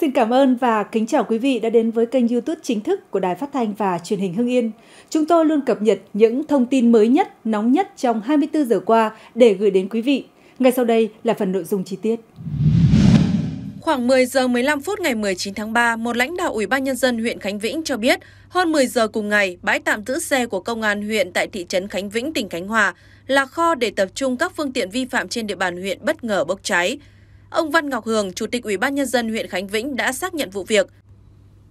Xin cảm ơn và kính chào quý vị đã đến với kênh YouTube chính thức của Đài Phát thanh và Truyền hình Hưng Yên. Chúng tôi luôn cập nhật những thông tin mới nhất, nóng nhất trong 24 giờ qua để gửi đến quý vị. Ngay sau đây là phần nội dung chi tiết. Khoảng 10 giờ 15 phút ngày 19 tháng 3, một lãnh đạo Ủy ban nhân dân huyện Khánh Vĩnh cho biết, hơn 10 giờ cùng ngày, bãi tạm giữ xe của công an huyện tại thị trấn Khánh Vĩnh, tỉnh Khánh Hòa là kho để tập trung các phương tiện vi phạm trên địa bàn huyện bất ngờ bốc cháy. Ông Văn Ngọc Hường, Chủ tịch Ủy ban nhân dân huyện Khánh Vĩnh đã xác nhận vụ việc.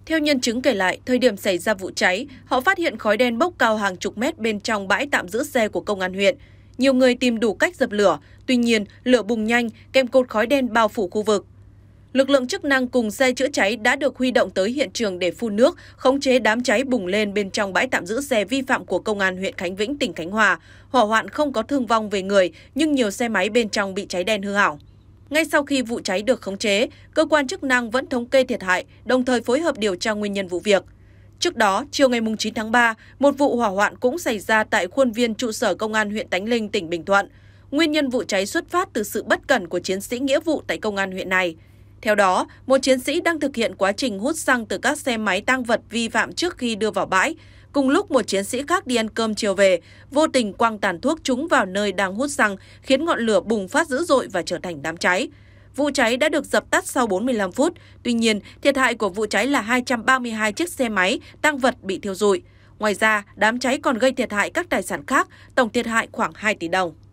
Theo nhân chứng kể lại, thời điểm xảy ra vụ cháy, họ phát hiện khói đen bốc cao hàng chục mét bên trong bãi tạm giữ xe của công an huyện. Nhiều người tìm đủ cách dập lửa, tuy nhiên lửa bùng nhanh, kèm cột khói đen bao phủ khu vực. Lực lượng chức năng cùng xe chữa cháy đã được huy động tới hiện trường để phun nước, khống chế đám cháy bùng lên bên trong bãi tạm giữ xe vi phạm của công an huyện Khánh Vĩnh, tỉnh Khánh Hòa. Hỏa hoạn không có thương vong về người, nhưng nhiều xe máy bên trong bị cháy đen hư hỏng. Ngay sau khi vụ cháy được khống chế, cơ quan chức năng vẫn thống kê thiệt hại, đồng thời phối hợp điều tra nguyên nhân vụ việc. Trước đó, chiều ngày 9 tháng 3, một vụ hỏa hoạn cũng xảy ra tại khuôn viên trụ sở Công an huyện Tánh Linh, tỉnh Bình Thuận. Nguyên nhân vụ cháy xuất phát từ sự bất cẩn của chiến sĩ nghĩa vụ tại công an huyện này. Theo đó, một chiến sĩ đang thực hiện quá trình hút xăng từ các xe máy tăng vật vi phạm trước khi đưa vào bãi. Cùng lúc một chiến sĩ khác đi ăn cơm chiều về, vô tình quăng tàn thuốc trúng vào nơi đang hút xăng, khiến ngọn lửa bùng phát dữ dội và trở thành đám cháy. Vụ cháy đã được dập tắt sau 45 phút, tuy nhiên thiệt hại của vụ cháy là 232 chiếc xe máy, tăng vật bị thiêu rụi. Ngoài ra, đám cháy còn gây thiệt hại các tài sản khác, tổng thiệt hại khoảng 2 tỷ đồng.